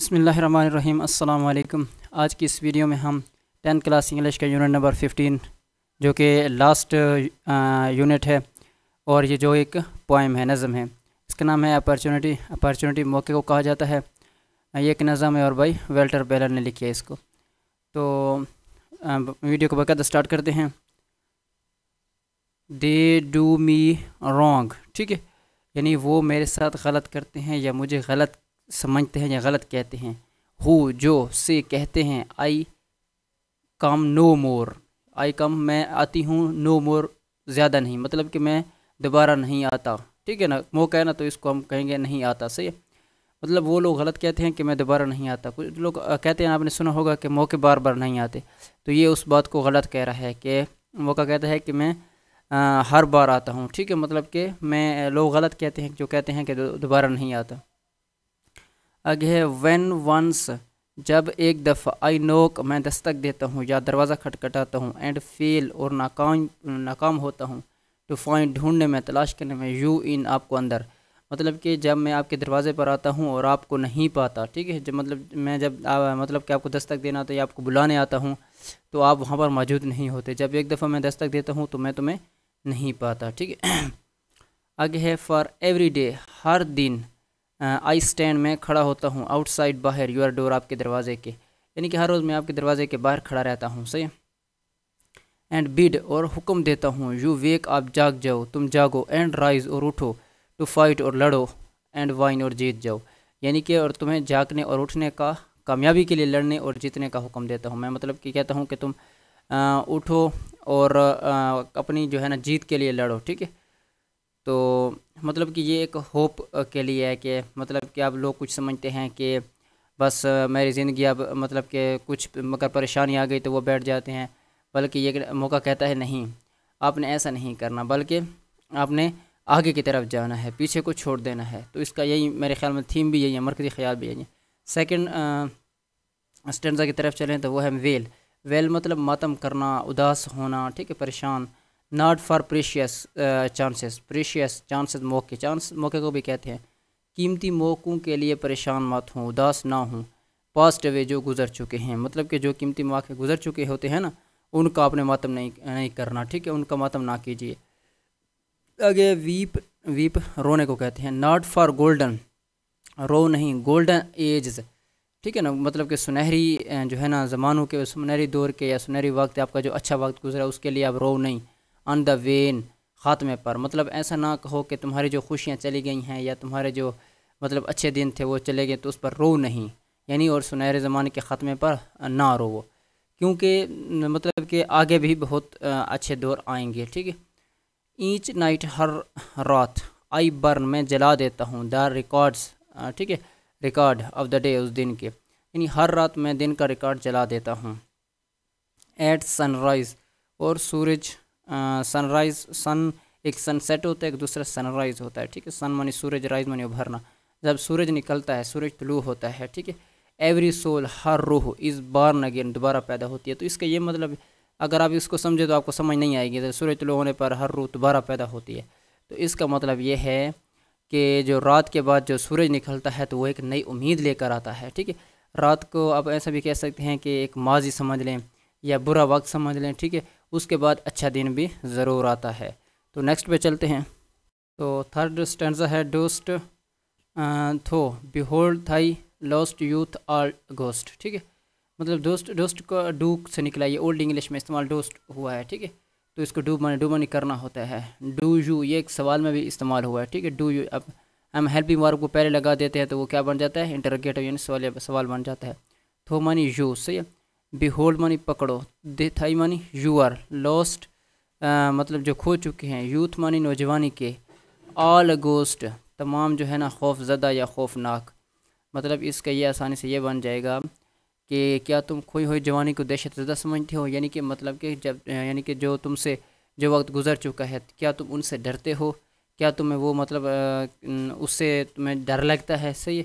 बसमीम् अल्लाम आज की इस वीडियो में हम टेंथ क्लास इंग्लिश का यूनिट नंबर फिफ्टीन जो कि लास्ट यूनिट है और ये जो एक पोइम है नज़म है इसका नाम है अपॉर्चुनिटी अपॉर्चुनिटी मौके को कहा जाता है ये एक नज़म है और भाई वेल्टर बेलर ने लिखी है इसको तो वीडियो को बकायदा स्टार्ट करते हैं दे डू मी रॉन्ग ठीक है यानी वो मेरे साथ गलत करते हैं या मुझे गलत समझते हैं या गलत कहते हैं हु जो से कहते हैं आई कम नो मोर आई कम मैं आती हूँ नो मोर ज़्यादा नहीं मतलब कि मैं दोबारा नहीं आता ठीक है ना मौका है ना तो इसको हम कहेंगे नहीं आता सही मतलब वो लोग गलत कहते हैं कि मैं दोबारा नहीं आता कुछ लोग कहते हैं आपने सुना होगा कि मौके बार बार नहीं आते तो ये उस बात को गलत कह रहा है कि मौका कहता है कि मैं आ, हर बार आता हूँ ठीक है मतलब कि मैं लोग गलत कहते हैं जो कहते हैं कि दोबारा नहीं आता आगे वन वंस जब एक दफ़ा आई नोक मैं दस्तक देता हूँ या दरवाज़ा खटखटाता हूँ एंड फेल और नाकाम नाकाम होता हूँ टू फाइंड ढूंढने में तलाश करने में यू इन आपको अंदर मतलब कि जब मैं आपके दरवाज़े पर आता हूँ और आपको नहीं पाता ठीक है जब मतलब मैं जब आ, मतलब कि आपको दस्तक देना तो या आपको बुलाने आता हूँ तो आप वहाँ पर मौजूद नहीं होते जब एक दफ़ा मैं दस्तक देता हूँ तो मैं तुम्हें नहीं पाता ठीक है आगे है फॉर एवरी डे हर दिन आई स्टैंड में खड़ा होता हूँ आउटसाइड बाहर यूर डोर आपके दरवाजे के यानी कि हर रोज़ मैं आपके दरवाजे के बाहर खड़ा रहता हूँ सही एंड बिड और हुक्म देता हूँ यू वेक आप जाग जाओ तुम जागो एंड राइज और उठो टू फाइट और लड़ो एंड वाइन और जीत जाओ यानी कि और तुम्हें जागने और उठने का कामयाबी के लिए लड़ने और जीतने का हुक्म देता हूँ मैं मतलब कि कहता हूँ कि तुम आ, उठो और आ, अपनी जो है ना जीत के लिए लड़ो ठीक है तो मतलब कि ये एक होप के लिए है कि मतलब कि आप लोग कुछ समझते हैं कि बस मेरी ज़िंदगी अब मतलब कि कुछ मगर परेशानी आ गई तो वो बैठ जाते हैं बल्कि ये मौका कहता है नहीं आपने ऐसा नहीं करना बल्कि आपने आगे की तरफ जाना है पीछे को छोड़ देना है तो इसका यही मेरे ख्याल में थीम भी यही है मरकज़ी ख्याल भी यही है सेकेंड स्टेंजा की तरफ चलें तो वो है वेल वेल मतलब मातम करना उदास होना ठीक है परेशान not for precious chances precious chances मौके चांस मौके को भी कहते हैं कीमती मौक़ों के लिए परेशान मत हों उदास ना हों पास्ट अवे जो गुजर चुके हैं मतलब कि जो कीमती मौके गुजर चुके होते हैं ना उनका आपने मातम मतलब नहीं नहीं करना ठीक है उनका मातम मतलब ना कीजिए आगे वीप वीप रोने को कहते हैं नॉट फॉर गोल्डन रो नहीं गोल्डन एज ठीक है ना मतलब कि सुनहरी जो है ना ज़मानों के सुनहरी दौर के या सुनहरी वक्त आपका जो अच्छा वक्त गुजरा उसके लिए आप रो नहीं ऑन द वेन ख़ात्मे पर मतलब ऐसा ना कहो कि तुम्हारी जो खुशियाँ चली गई हैं या तुम्हारे जो मतलब अच्छे दिन थे वो चले गए तो उस पर रो नहीं यानी और सुनहरे ज़माने के ख़त्मे पर ना रोवो क्योंकि मतलब कि आगे भी बहुत अच्छे दौर आएंगे ठीक है ईच नाइट हर रात आई बर्न में जला देता हूँ द रिकॉर्ड्स ठीक है रिकॉर्ड ऑफ द डे उस दिन के यानी हर रात मैं दिन का रिकॉर्ड जला देता हूँ एट सनराइज़ और सूरज सनराइज सन एक सनसेट होता है एक दूसरा सनराइज़ होता है ठीक है सन मानी सूरज राइज मानी उभरना जब सूरज निकलता है सूरज तुलू होता है ठीक है एवरी सोल हर रूह इस बार नगेन दोबारा पैदा होती है तो इसका ये मतलब अगर आप इसको समझे तो आपको समझ नहीं आएगी सूरज तुलू होने पर हर रूह दोबारा पैदा होती है तो इसका मतलब ये है कि जो रात के बाद जो सूरज निकलता है तो वो एक नई उम्मीद लेकर आता है ठीक है रात को आप ऐसा भी कह सकते हैं कि एक माजी समझ लें या बुरा वक्त समझ लें ठीक है उसके बाद अच्छा दिन भी ज़रूर आता है तो नेक्स्ट पे चलते हैं तो थर्ड स्टैंडा है dost thou behold thy lost youth all aghast ठीक है मतलब दोस्त दोस्त को डूक से निकला ये ओल्ड इंग्लिश में इस्तेमाल दोस्त हुआ है ठीक है तो इसको डू मनी डू मनी करना होता है डू यू ये एक सवाल में भी इस्तेमाल हुआ है ठीक है डू यू अब हम हेल्पिंग वर्ब को पहले लगा देते हैं तो वो क्या बन जाता है इंटरगेटिव यानी सवाल सवाल बन जाता है थो मनी यू सही है बी होल्ड मानी पकड़ो दे थाई मानी यू आर लॉस्ट मतलब जो खो चुके हैं यूथ मानी नौजवानी के ऑल गोस्ट तमाम जो है ना खौफ ज़दा या खौफनाक मतलब इसका ये आसानी से ये बन जाएगा कि क्या तुम खोई हुई जवानी को दहशत ज़दा समझते हो यानी कि मतलब कि जब यानी कि जो तुमसे जो वक्त गुजर चुका है क्या तुम उनसे डरते हो क्या तुम्हें वो मतलब उससे तुम्हें डर लगता है सही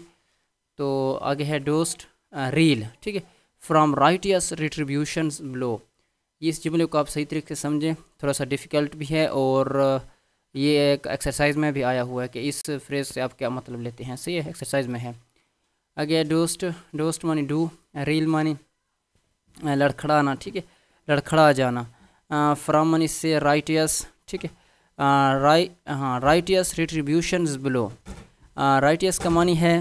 तो आगे है डोस्ट रील ठीक है फ्राम राइटियस रिट्रीब्यूशन लो इस जुमले को आप सही तरीके से समझें थोड़ा सा डिफ़िकल्ट भी है और ये एक एक्सरसाइज में भी आया हुआ है कि इस फ्रेज से आप क्या मतलब लेते हैं सही है एक्सरसाइज में है अगे डोस्ट डोस्ट मानी डू रील मानी लड़खड़ाना ठीक है लड़खड़ा जाना फ्राम मनी से राइटियस ठीक है राइ हाँ राइटियस रिट्रीब्यूशन बिलो राइटियस का मानी है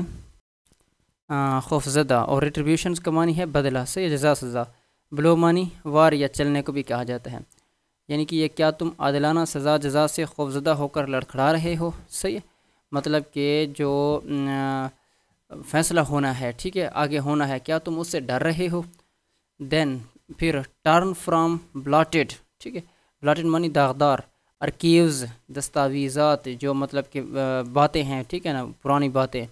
खौफजदा और रिट्रीब्यूशन का मानी है बदला से जजा सज़ा ब्लो मानी वार या चलने को भी कहा जाता है यानी कि यह क्या तुम आदलाना सज़ा जजा से खौफजदा होकर लड़खड़ा रहे हो सही मतलब कि जो फ़ैसला होना है ठीक है आगे होना है क्या तुम उससे डर रहे हो दैन फिर टर्न फ्राम ब्लाटेड ठीक है ब्लाटेड मानी दागदार अरकीव्स दस्तावीज़ात जो मतलब कि बातें हैं ठीक है ना पुरानी बातें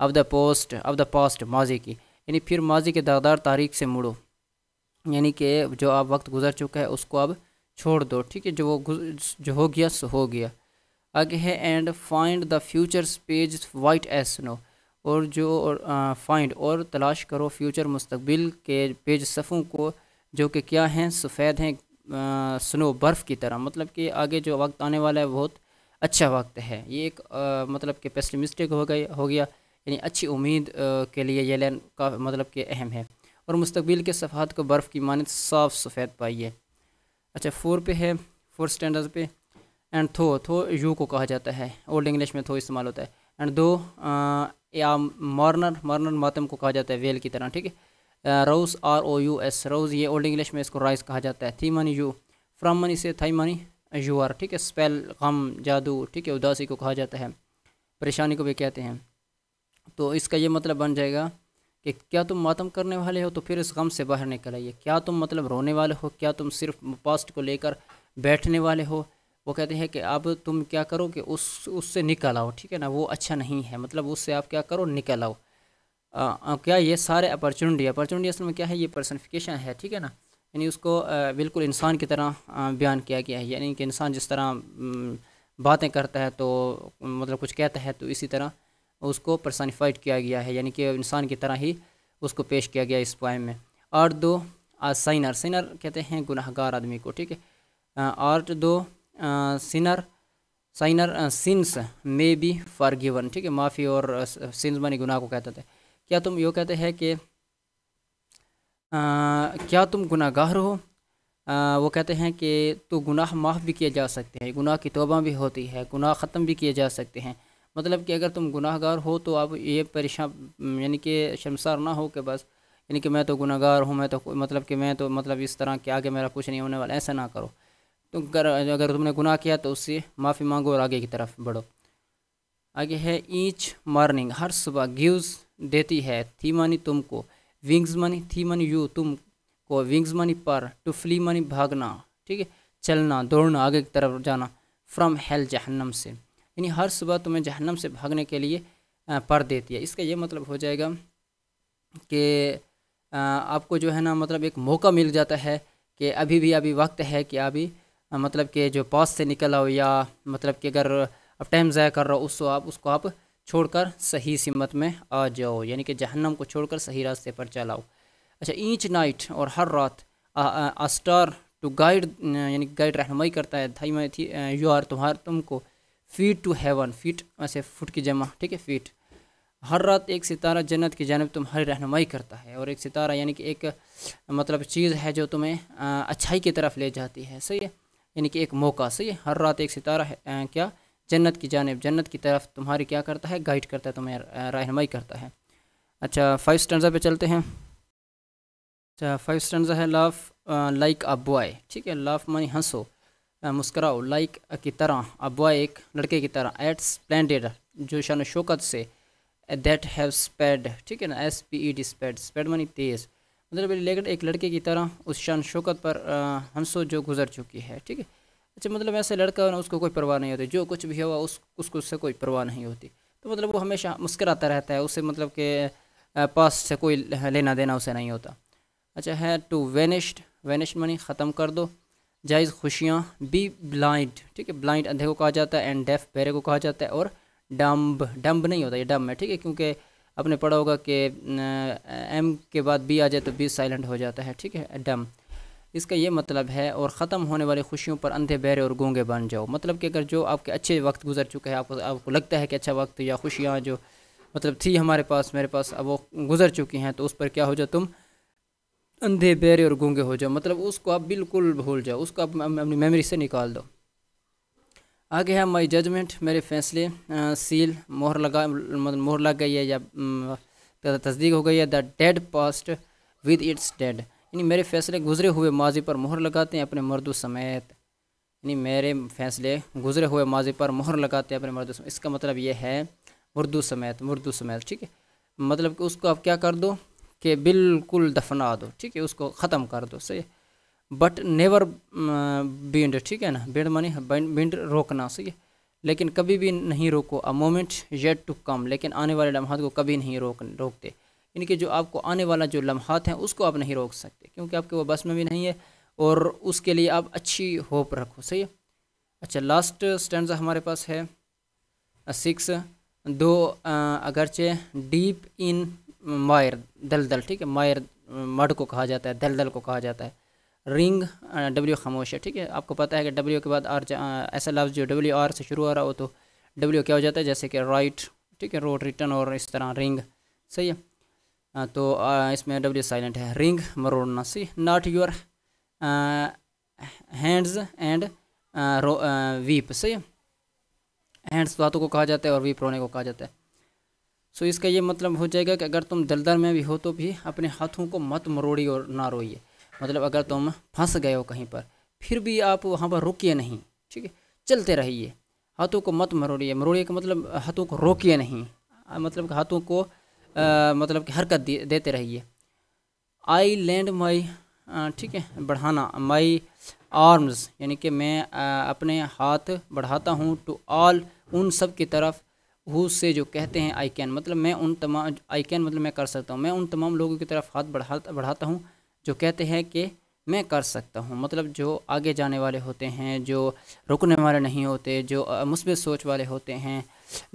of the post of the past माजी की यानी फिर माजी के दागदार तारीख से मुड़ो यानी कि जो अब वक्त गुजर चुका है उसको अब छोड़ दो ठीक है जो वो जो हो गया सो हो गया आगे है and find the future page white as snow और जो फाइंड और तलाश करो फ्यूचर मुस्तबिल के पेज सफ़ों को जो कि क्या हैं सफ़ेद हैं स्नो बर्फ़ की तरह मतलब कि आगे जो वक्त आने वाला है बहुत अच्छा वक्त है ये एक आ, मतलब कि मिस्टेक हो गई हो गया यानी अच्छी उम्मीद के लिए यह लाइन का मतलब कि अहम है और मुस्तबिल के सफ़ात को बर्फ़ की मानद साफ़ सफ़ेद पाइए अच्छा फोर पे है फोर स्टैंडर्ड पे एंड थो थो यू को कहा जाता है ओल्ड इंग्लिश में थो इस्तेमाल होता है एंड दो या मॉर्नर मॉर्नर मातम को कहा जाता है वेल की तरह ठीक है rose R O U S rose ये ओल्ड इंग्लिश में इसको राइस कहा जाता है थी मनी यू फ्राम मनी से थी मनी यू आर ठीक है स्पेल गम जादू ठीक है उदासी को कहा जाता है परेशानी को भी कहते हैं तो इसका ये मतलब बन जाएगा कि क्या तुम मातम करने वाले हो तो फिर इस गम से बाहर निकल आइए क्या तुम मतलब रोने वाले हो क्या तुम सिर्फ पास्ट को लेकर बैठने वाले हो वो कहते हैं कि अब तुम क्या करो कि उस उससे निकल आओ ठीक है ना वो अच्छा नहीं है मतलब उससे आप क्या करो निकल आओ आ, आ, क्या ये सारे अपॉर्चुनिटी अपॉर्चुनिटी असल में क्या है ये पर्सनफिकेशन है ठीक है ना यानी उसको बिल्कुल इंसान की तरह बयान किया गया है यानी कि इंसान जिस तरह बातें करता है तो मतलब कुछ कहता है तो इसी तरह उसको पर्सनिफाइड किया गया है यानी कि इंसान की तरह ही उसको पेश किया गया इस पोएम में आर्ट दो साइनर सिनर कहते हैं गुनाहगार आदमी को ठीक है art thou sinner sinner sins may be forgiven ठीक है माफ़ी और सिंस मानी गुनाह को कहते थे क्या तुम यो कहते हैं कि क्या तुम गुनाहगार हो आ, वो कहते हैं कि तो गुनाह माफ़ भी किए जा सकते हैं गुनाह की तोबा भी होती है गुनाह ख़त्म भी किए जा सकते हैं मतलब कि अगर तुम गुनाहगार हो तो आप ये परेशान यानी कि शर्मसार ना हो कि बस यानी कि मैं तो गुनाहगार हूँ मैं तो मतलब कि मैं तो मतलब इस तरह के आगे मेरा कुछ नहीं होने वाला ऐसा ना करो तुम तो कर अगर तुमने गुनाह किया तो उससे माफ़ी मांगो और आगे की तरफ बढ़ो आगे है ईच मॉर्निंग हर सुबह गिव्स देती है थी मनी तुमको विंग्स मनी थी मनी यू तुम को विंग्स मनी पर टू फ्ली मनी भागना ठीक है चलना दौड़ना आगे की तरफ जाना फ्रॉम हेल जहन्नम से यानी हर सुबह तुम्हें जहन्नम से भागने के लिए पर देती है इसका ये मतलब हो जाएगा कि आपको जो है ना मतलब एक मौका मिल जाता है कि अभी भी अभी वक्त है कि अभी मतलब कि जो पास से निकल आओ या मतलब कि अगर आप टाइम ज़ाया कर रहा हो उसको आप उसको आप छोड़कर सही सिमत में आ जाओ यानी कि जहन्नम को छोड़कर सही रास्ते पर चलाओ अच्छा ईच नाइट और हर रात आ स्टार टू गाइड यानी गाइड रहनमई करता है धाई थी यू आर तुम्हार तुमको फीट टू हेवन फीट ऐसे फुट की जमा ठीक है फीट हर रात एक सितारा जन्नत की जानब तुम्हारी रहनुमाई करता है और एक सितारा यानी कि एक मतलब चीज़ है जो तुम्हें अच्छाई की तरफ ले जाती है सही है यानी कि एक मौका सही है हर रात एक सितारा है आ, क्या जन्नत की जानब जन्नत की तरफ तुम्हारी क्या करता है गाइड करता है तुम्हें रहनमई करता है अच्छा फाइव स्टैंडा पे चलते हैं अच्छा फाइव स्टैंडा है लाफ लाइक अ बॉय ठीक है लाफ मनी हंसो मुस्कराओ लाइक की तरह अबवा एक लड़के की तरह एट स्पलेंडेड जो शान Shaukat say that have spade ठीक है ना S P E D sped sped मनी तेज़ मतलब लेकिन एक लड़के की तरह उस शान शौकत पर हंसो जो गुजर चुकी है ठीक है अच्छा मतलब ऐसे लड़का हो ना उसको कोई परवाह नहीं होती जो कुछ भी हुआ उस उसको उससे कोई परवाह नहीं होती तो मतलब वो हमेशा मुस्कराता रहता है उसे मतलब के पास से कोई लेना देना उसे नहीं होता अच्छा है टू वेनिश्ड वेनिश्ड मनी ख़त्म कर दो जायज़ खुशियाँ बी ब्लाइंड ठीक है ब्लाइंड अंधे को कहा जाता है एंड डेफ बहरे को कहा जाता है और डम्ब डम्ब नहीं होता ये डम है ठीक है क्योंकि आपने पढ़ा होगा कि एम के बाद बी आ जाए तो बी साइलेंट हो जाता है ठीक है डम इसका ये मतलब है और ख़त्म होने वाली खुशियों पर अंधे बहरे और गूंगे बन जाओ मतलब कि अगर जो आपके अच्छे वक्त गुजर चुके हैं आपको आपको लगता है कि अच्छा वक्त या खुशियाँ जो मतलब थी हमारे पास मेरे पास अब वो गुजर चुकी हैं तो उस पर क्या हो जाओ तुम अंधे बहरे और गूंगे हो जाओ मतलब उसको आप बिल्कुल भूल जाओ उसको आप अपनी मेमोरी से निकाल दो आगे है माई जजमेंट मेरे फैसले सील मोहर लगा मतलब मोहर लग गई है या तस्दीक हो गई है the dead past with its dead यानी मेरे फैसले गुजरे हुए माजी पर मोहर लगाते हैं अपने मर्दों समेत यानी मेरे फैसले गुजरे हुए माजी पर मोहर लगाते हैं अपने मर्दों समेत इसका मतलब ये है मुर्दू समेत मुर्दू समेत ठीक है मतलब कि उसको आप क्या कर दो कि बिल्कुल दफना दो ठीक है उसको ख़त्म कर दो सही बट नेवर बिंड ठीक है ना बिंड मानी बिंड रोकना सही है लेकिन कभी भी नहीं रोको a moment yet to come लेकिन आने वाले लम्हात को कभी नहीं रोक रोकते इनके जो आपको आने वाला जो लम्हात हैं उसको आप नहीं रोक सकते क्योंकि आपके वो बस में भी नहीं है और उसके लिए आप अच्छी होप रखो सही है अच्छा लास्ट स्टैंड हमारे पास है सिक्स दो अगरचे डीप इन मायर दलदल ठीक है मायर मड को कहा जाता है दलदल को कहा जाता है रिंग डब्ल्यू खामोश है ठीक है आपको पता है कि डब्ल्यू के बाद आर ऐसा लफ्ज़ जो डब्ल्यू आर से शुरू हो रहा हो तो डब्ल्यू क्या हो जाता है जैसे कि राइट ठीक है रोड रिटर्न और इस तरह रिंग सही है आ, तो आ, इसमें डब्ल्यू साइलेंट है रिंग मरोड़ना सही not your hands and weep सही है तो हैंड्स धातु को कहा जाता है और वीप रोने को कहा जाता है सो इसका ये मतलब हो जाएगा कि अगर तुम दलदल में भी हो तो भी अपने हाथों को मत मरोड़िए और ना रोइए मतलब अगर तुम फंस गए हो कहीं पर फिर भी आप वहाँ पर रुकिए नहीं ठीक है चलते रहिए हाथों को मत मरोड़िए मरोड़िए का मतलब हाथों को रोकिए नहीं मतलब हाथों को आ, मतलब कि हरकत दे, देते रहिए आई लैंड माई ठीक है बढ़ाना माई आर्म्स यानी कि मैं आ, अपने हाथ बढ़ाता हूँ टू ऑल उन सब की तरफ हु से जो कहते हैं आई कैन मतलब मैं उन तमाम आई कैन मतलब मैं कर सकता हूँ मैं उन तमाम लोगों की तरफ हाथ बढ़ा बढ़ाता हूँ जो कहते हैं कि मैं कर सकता हूँ मतलब जो आगे जाने वाले होते हैं जो रुकने वाले नहीं होते जो मुस्बित सोच वाले होते हैं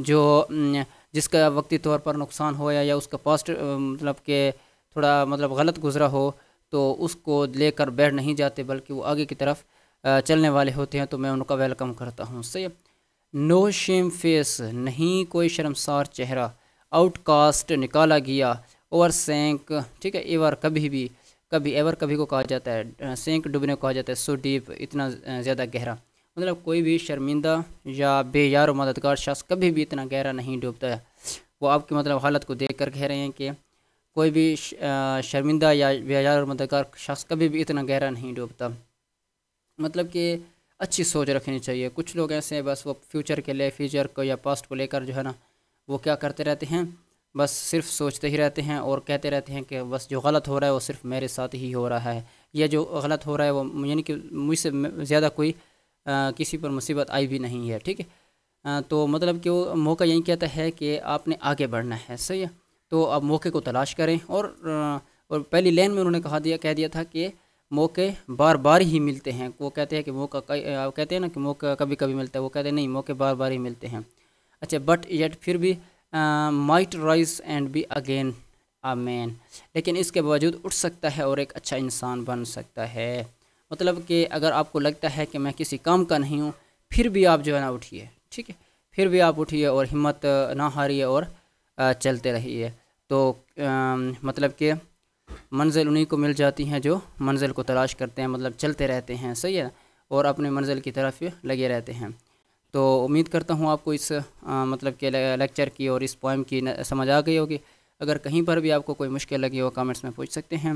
जो जिसका वक्ती तौर पर नुकसान हो या, या उसका पास्ट मतलब के थोड़ा मतलब गलत गुजरा हो तो उसको लेकर बैठ नहीं जाते बल्कि वो आगे की तरफ चलने वाले होते हैं तो मैं उनका वेलकम करता हूँ सही नो शेम फेस नहीं कोई शर्मसार चेहरा आउटकास्ट निकाला गया ओवर सेंक ठीक है एवर कभी भी कभी एवर कभी को कहा जाता है सेंक डूबने को कहा जाता है सो डीप इतना ज़्यादा गहरा मतलब कोई भी शर्मिंदा या बेयार और मददगार शख्स कभी भी इतना गहरा नहीं डूबता है वो आपकी मतलब हालत को देख कर कह रहे हैं कि कोई भी शर्मिंदा या बेयार और मददगार शख्स कभी भी इतना गहरा नहीं डूबता मतलब कि अच्छी सोच रखनी चाहिए कुछ लोग ऐसे हैं बस वो फ्यूचर के लिए फ्यूचर को या पास्ट को लेकर जो है ना वो क्या करते रहते हैं बस सिर्फ सोचते ही रहते हैं और कहते रहते हैं कि बस जो गलत हो रहा है वो सिर्फ मेरे साथ ही हो रहा है या जो गलत हो रहा है वो यानी कि मुझसे ज़्यादा कोई आ, किसी पर मुसीबत आई भी नहीं है ठीक है तो मतलब कि वो मौका यही कहता है कि आपने आगे बढ़ना है सही है तो आप मौके को तलाश करें और और पहली लाइन में उन्होंने कहा दिया कह दिया था कि मौके बार बार ही मिलते हैं वो कहते हैं कि मौका कहते हैं ना कि मौका कभी कभी मिलता है वो कहते हैं नहीं मौके बार बार ही मिलते हैं अच्छा बट येट फिर भी might rise and be again a man लेकिन इसके बावजूद उठ सकता है और एक अच्छा इंसान बन सकता है मतलब कि अगर आपको लगता है कि मैं किसी काम का नहीं हूँ फिर भी आप जो है ना उठिए ठीक है फिर भी आप उठिए और हिम्मत ना हारिए और चलते रहिए तो आ, मतलब कि मंजिल उन्हीं को मिल जाती हैं जो मंजिल को तलाश करते हैं मतलब चलते रहते हैं सही है और अपने मंजिल की तरफ लगे रहते हैं तो उम्मीद करता हूँ आपको इस आ, मतलब के लेक्चर की और इस पोएम की समझ आ गई होगी अगर कहीं पर भी आपको कोई मुश्किल लगी हो कमेंट्स में पूछ सकते हैं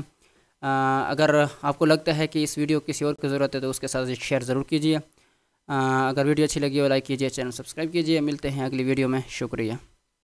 आ, अगर आपको लगता है कि इस वीडियो किसी और की ज़रूरत है तो उसके साथ शेयर ज़रूर कीजिए अगर वीडियो अच्छी लगी हो लाइक कीजिए चैनल सब्सक्राइब कीजिए मिलते हैं अगली वीडियो में शुक्रिया